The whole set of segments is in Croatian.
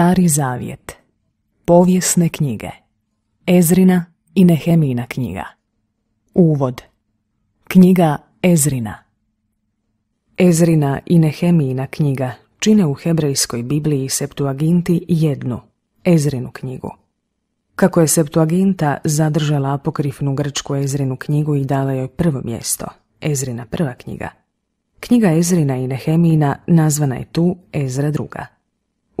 Stari zavjet, povijesne knjige, Ezrina i Nehemina knjiga. Uvod, knjiga Ezrina. Ezrina i Nehemina knjiga čine u hebrejskoj Bibliji Septuaginti jednu, Ezrinu knjigu. Kako je Septuaginta zadržala apokrifnu grčku Ezrinu knjigu i dala joj prvo mjesto, Ezrina prva knjiga, knjiga Ezrina i Nehemina nazvana je tu Ezra druga.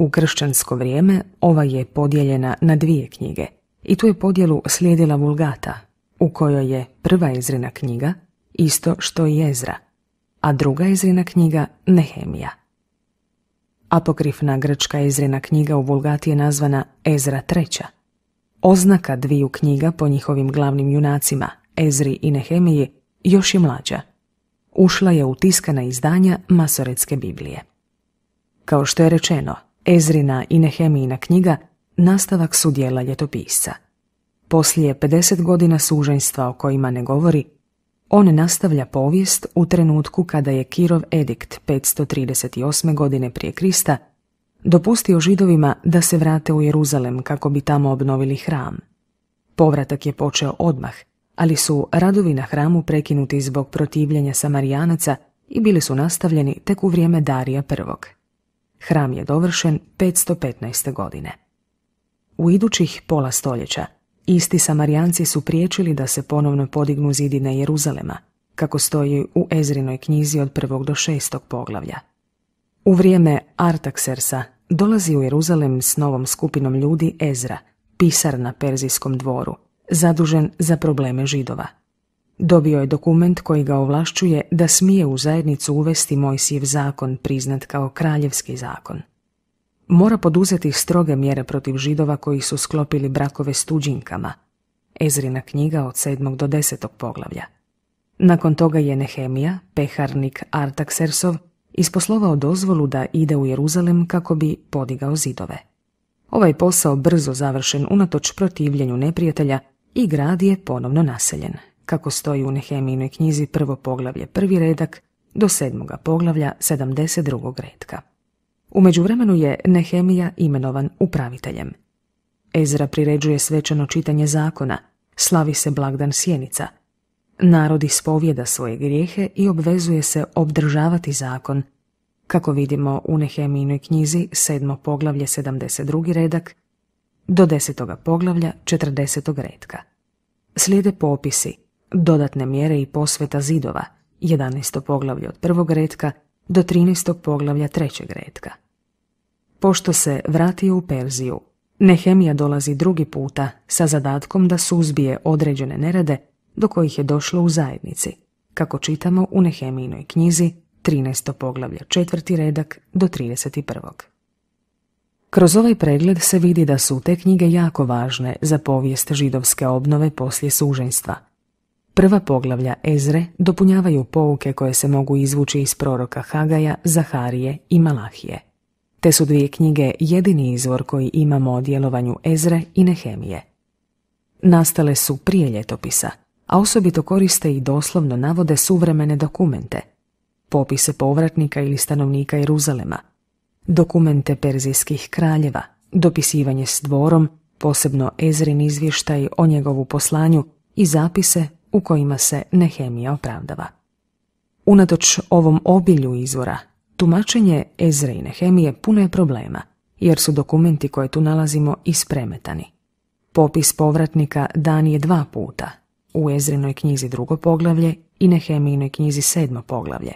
U kršćansko vrijeme ova je podijeljena na dvije knjige i tu je podjelu slijedila Vulgata, u kojoj je prva Ezrina knjiga isto što i Ezra, a druga Ezrina knjiga Nehemija. Apokrifna grčka Ezrina knjiga u Vulgati je nazvana Ezra treća. Oznaka dviju knjiga po njihovim glavnim junacima, Ezri i Nehemiji, još je mlađa. Ušla je u tiskana izdanja Masoretske Biblije. Kao što je rečeno, Ezrina i Nehemijina knjiga nastavak su dijela ljetopisa. Poslije 50 godina suženjstva o kojima ne govori, on nastavlja povijest u trenutku kada je Kirov edikt 538. godine prije Krista dopustio židovima da se vrate u Jeruzalem kako bi tamo obnovili hram. Povratak je počeo odmah, ali su radovi na hramu prekinuti zbog protivljenja Samarijanaca i bili su nastavljeni tek u vrijeme Darija I. Hram je dovršen 515. godine. U idućih pola stoljeća isti Samarijanci su priječili da se ponovno podignu zidine Jeruzalema, kako stoji u Ezrinoj knjizi od prvog do šestog poglavlja. U vrijeme Artaksersa dolazi u Jeruzalem s novom skupinom ljudi Ezra, pisar na Perzijskom dvoru, zadužen za probleme židova – Dobio je dokument koji ga ovlašćuje da smije u zajednicu uvesti Mojsijev zakon priznat kao kraljevski zakon. Mora poduzeti stroge mjere protiv židova koji su sklopili brakove s tuđinkama. Ezrina knjiga od 7. do 10. poglavlja. Nakon toga je Nehemija, peharnik Artaksersov, isposlovao dozvolu da ide u Jeruzalem kako bi podigao zidove. Ovaj posao brzo završen unatoč protivljenju neprijatelja i grad je ponovno naseljen kako stoji u Nehemijinoj knjizi prvo poglavlje prvi redak do sedmoga poglavlja 72. redka. U međuvremenu je Nehemija imenovan upraviteljem. Ezra priređuje svečano čitanje zakona, slavi se blagdan sjenica. Narod ispovjeda svoje grijehe i obvezuje se obdržavati zakon, kako vidimo u Nehemijinoj knjizi sedmo poglavlje 72. redak do 10. poglavlja 40. redka. Slijede popisi – dodatne mjere i posveta zidova, 11. poglavlje od prvog redka do 13. poglavlja trećeg redka. Pošto se vratio u Perziju, Nehemija dolazi drugi puta sa zadatkom da suzbije određene nerade do kojih je došlo u zajednici, kako čitamo u Nehemijinoj knjizi 13. poglavlja četvrti redak do 31. Kroz ovaj pregled se vidi da su te knjige jako važne za povijest židovske obnove poslije suženstva – Prva poglavlja Ezre dopunjavaju pouke koje se mogu izvući iz proroka Hagaja, Zaharije i Malahije. Te su dvije knjige jedini izvor koji imamo o djelovanju Ezre i Nehemije. Nastale su prije ljetopisa, a osobito koriste i doslovno navode suvremene dokumente, popise povratnika ili stanovnika Jeruzalema, dokumente perzijskih kraljeva, dopisivanje s dvorom, posebno Ezrin izvještaj o njegovu poslanju i zapise u kojima se Nehemija opravdava. Unatoč ovom obilju izvora, tumačenje Ezre i Nehemije puno je problema, jer su dokumenti koje tu nalazimo ispremetani. Popis povratnika dan je dva puta, u Ezrinoj knjizi drugo poglavlje i Nehemijinoj knjizi sedmo poglavlje.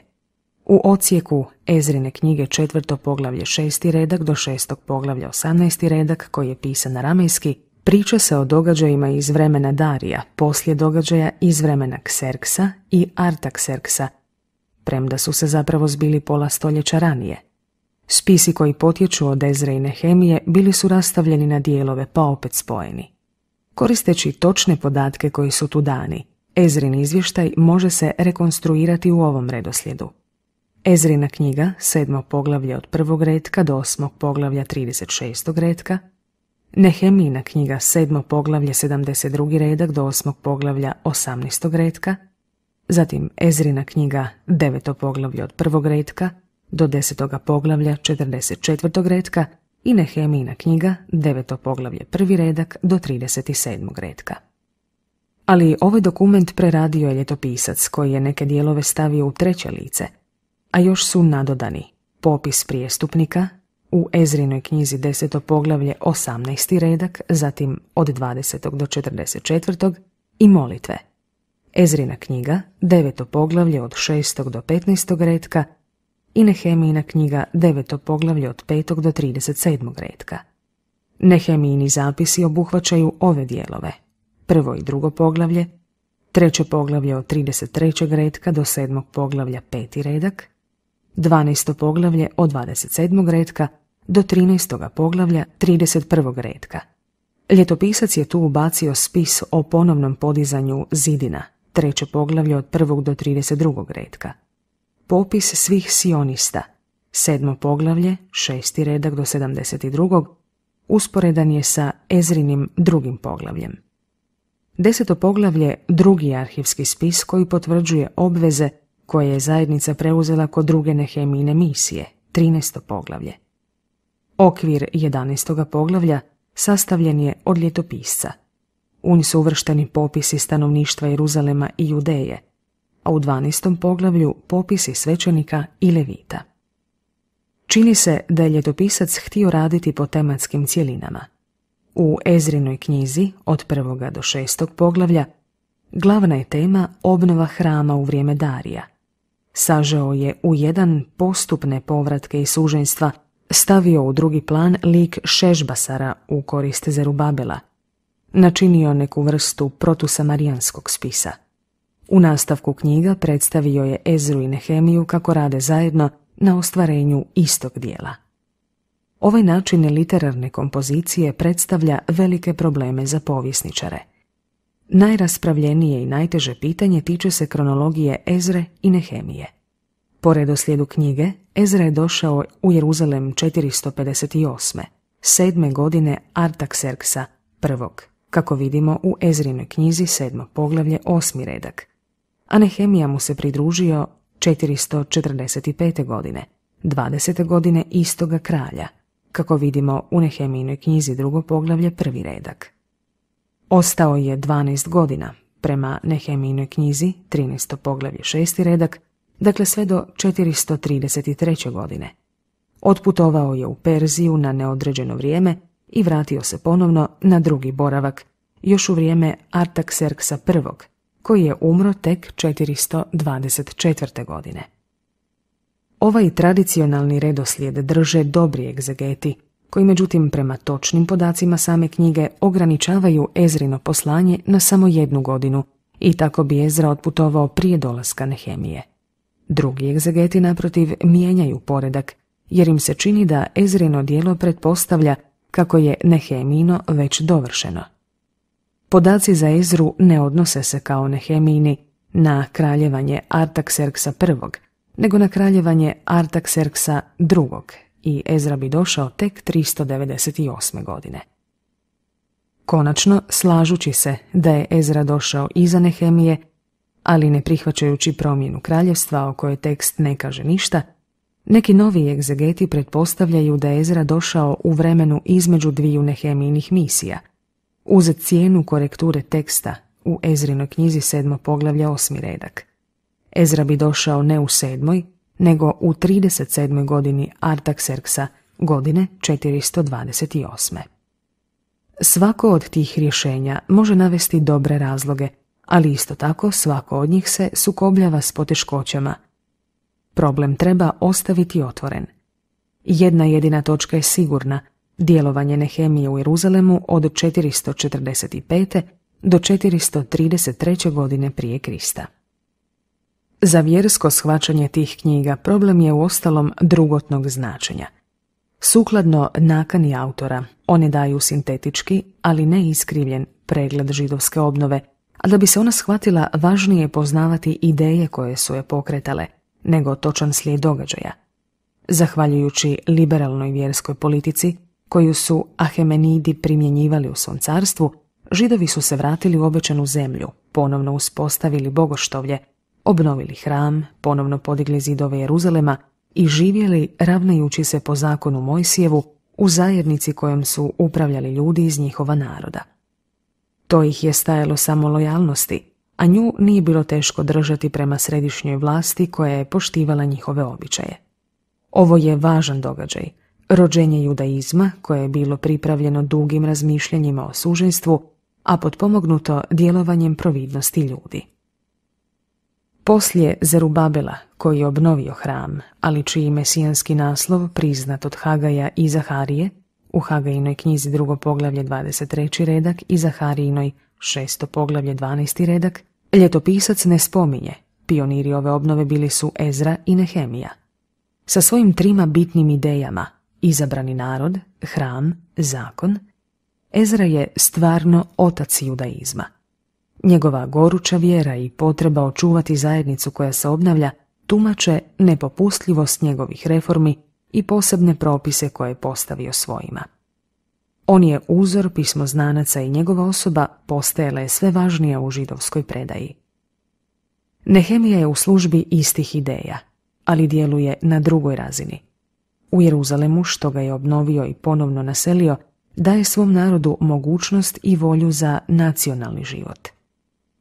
U ocijeku Ezrine knjige četvrto poglavlje šesti redak do šestog poglavlja osamnaesti redak koji je pisan na ramejski Priča se o događajima iz vremena Darija, poslije događaja iz vremena Kserksa i Artakserksa, premda su se zapravo zbili pola stoljeća ranije. Spisi koji potječu od Ezre i bili su rastavljeni na dijelove pa opet spojeni. Koristeći točne podatke koji su tu dani, Ezrin izvještaj može se rekonstruirati u ovom redoslijedu. Ezrina knjiga, sedmo poglavlje od prvog redka do osmog poglavlja 36. redka, Nehemina knjiga 7. poglavlje 72. redak do 8. poglavlja 18. redka, zatim Ezrina knjiga 9. poglavlje od 1. redka do 10. poglavlja 44. redka i nehemina knjiga 9. poglavlje 1. redak do 37. redka. Ali ovaj dokument preradio je ljetopisac koji je neke dijelove stavio u treće lice, a još su nadodani popis prijestupnika, u Ezrinoj knjizi 10. poglavlje 18. redak, zatim od 20. do 44. i molitve. Ezrina knjiga 9. poglavlje od 6. do 15. redka i Nehemijina knjiga 9. poglavlje od 5. do 37. redka. Nehemijini zapisi obuhvaćaju ove dijelove. Prvo i drugo poglavlje, treće poglavlje od 33. redka do sedmog poglavlja 5. redak, 12. poglavlje od 27. redka do 13. poglavlja 31. redka. Ljetopisac je tu ubacio spis o ponovnom podizanju zidina, treće poglavlje od 1. do 32. redka. Popis svih sionista, sedmo poglavlje, 6. redak do 72. usporedan je sa Ezrinim drugim poglavljem. Deseto poglavlje drugi arhivski spis koji potvrđuje obveze koje je zajednica preuzela kod druge nehemine misije, 13. poglavlje. Okvir 11. poglavlja sastavljen je od ljetopisca. U njih su uvršteni popisi stanovništva Jeruzalema i Judeje, a u 12. poglavlju popisi svećenika i levita. Čini se da je ljetopisac htio raditi po tematskim cjelinama. U Ezrinoj knjizi od 1. do 6. poglavlja glavna je tema obnova hrama u vrijeme Darija. Sažeo je u jedan postupne povratke i suženstva – stavio u drugi plan lik Šežbasara u korist Zerubabela, načinio neku vrstu protusamarijanskog spisa. U nastavku knjiga predstavio je Ezru i Nehemiju kako rade zajedno na ostvarenju istog dijela. Ovaj način literarne kompozicije predstavlja velike probleme za povjesničare. Najraspravljenije i najteže pitanje tiče se kronologije Ezre i Nehemije. Po redoslijedu knjige, Ezra je došao u Jeruzalem 458. sedme godine Artakserksa I. kako vidimo u Ezrinoj knjizi sedmo poglavlje osmi redak. anehemija mu se pridružio 445. godine, 20. godine istoga kralja, kako vidimo u Nehemijinoj knjizi drugo poglavlje prvi redak. Ostao je 12 godina, prema Nehemijinoj knjizi 13. poglavlje šesti redak, dakle sve do 433. godine. Otputovao je u Perziju na neodređeno vrijeme i vratio se ponovno na drugi boravak, još u vrijeme Artakserksa I, koji je umro tek 424. godine. Ovaj tradicionalni redoslijed drže dobri egzegeti, koji međutim prema točnim podacima same knjige ograničavaju Ezrino poslanje na samo jednu godinu i tako bi Ezra otputovao prije dolaska Nehemije. Drugi egzegeti naprotiv mijenjaju poredak, jer im se čini da Ezrino dijelo pretpostavlja kako je Nehemino već dovršeno. Podaci za Ezru ne odnose se kao Nehemini na kraljevanje Artakserksa I, nego na kraljevanje Artakserksa II i Ezra bi došao tek 398. godine. Konačno, slažući se da je Ezra došao iza Nehemije, ali ne prihvaćajući promjenu kraljevstva o kojoj tekst ne kaže ništa, neki novi egzegeti pretpostavljaju da je Ezra došao u vremenu između dviju nehemijinih misija, uz cijenu korekture teksta u Ezrinoj knjizi sedmo poglavlja osmi redak. Ezra bi došao ne u sedmoj, nego u 37. godini Artakserksa, godine 428. Svako od tih rješenja može navesti dobre razloge ali isto tako svako od njih se sukobljava s poteškoćama. Problem treba ostaviti otvoren. Jedna jedina točka je sigurna, djelovanje Nehemije u Jeruzalemu od 445. do 433. godine prije Krista. Za vjersko shvaćanje tih knjiga problem je u ostalom drugotnog značenja. Sukladno nakani autora, one daju sintetički, ali ne iskrivljen pregled židovske obnove – a da bi se ona shvatila važnije je poznavati ideje koje su je pokretale, nego točan slijed događaja. Zahvaljujući liberalnoj vjerskoj politici, koju su Ahemenidi primjenjivali u svom carstvu, židovi su se vratili u obećanu zemlju, ponovno uspostavili bogoštovlje, obnovili hram, ponovno podigli zidove Jeruzalema i živjeli ravnajući se po zakonu Mojsijevu u zajednici kojom su upravljali ljudi iz njihova naroda. To ih je stajalo samo lojalnosti, a nju nije bilo teško držati prema središnjoj vlasti koja je poštivala njihove običaje. Ovo je važan događaj, rođenje judaizma koje je bilo pripravljeno dugim razmišljanjima o suženstvu, a potpomognuto djelovanjem providnosti ljudi. Poslije Zerubabela, koji je obnovio hram, ali čiji mesijanski naslov priznat od Hagaja i Zaharije, u Hagajinoj knjizi drugo poglavlje 23. redak i Zaharijinoj šesto poglavlje 12. redak, ljetopisac ne spominje, pioniri ove obnove bili su Ezra i Nehemija. Sa svojim trima bitnim idejama, izabrani narod, hram, zakon, Ezra je stvarno otac judaizma. Njegova goruća vjera i potreba očuvati zajednicu koja se obnavlja tumače nepopustljivost njegovih reformi i posebne propise koje je postavio svojima. On je uzor pismoznanaca i njegova osoba postajala je sve važnija u židovskoj predaji. Nehemija je u službi istih ideja, ali djeluje na drugoj razini. U Jeruzalemu, što ga je obnovio i ponovno naselio, daje svom narodu mogućnost i volju za nacionalni život.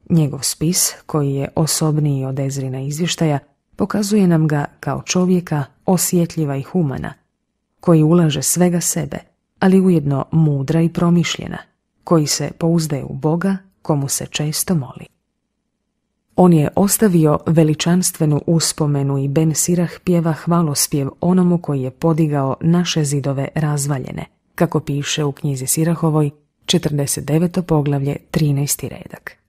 Njegov spis, koji je osobniji od Ezrina izvještaja, pokazuje nam ga kao čovjeka osjetljiva i humana, koji ulaže svega sebe, ali ujedno mudra i promišljena, koji se pouzdaje u Boga komu se često moli. On je ostavio veličanstvenu uspomenu i Ben Sirah pjeva hvalospjev onomu koji je podigao naše zidove razvaljene, kako piše u knjizi Sirahovoj, 49. poglavlje, 13. redak.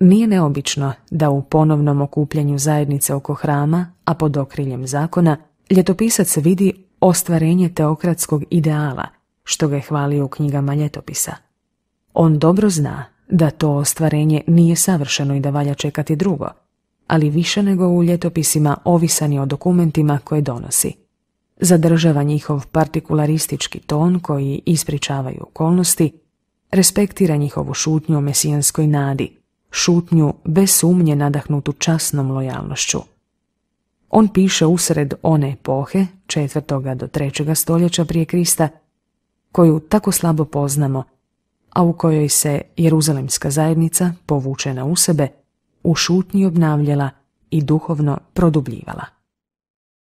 Nije neobično da u ponovnom okupljanju zajednice oko hrama, a pod okriljem zakona, ljetopisac vidi ostvarenje teokratskog ideala, što ga je hvalio u knjigama ljetopisa. On dobro zna da to ostvarenje nije savršeno i da valja čekati drugo, ali više nego u ljetopisima ovisan je o dokumentima koje donosi. Zadržava njihov partikularistički ton koji ispričavaju okolnosti, respektira njihovu šutnju o mesijanskoj nadi, šutnju bez sumnje nadahnutu časnom lojalnošću. On piše usred one epohe, četvrtoga do trećega stoljeća prije Krista, koju tako slabo poznamo, a u kojoj se Jeruzalemska zajednica, povučena u sebe, u šutnji obnavljala i duhovno produbljivala.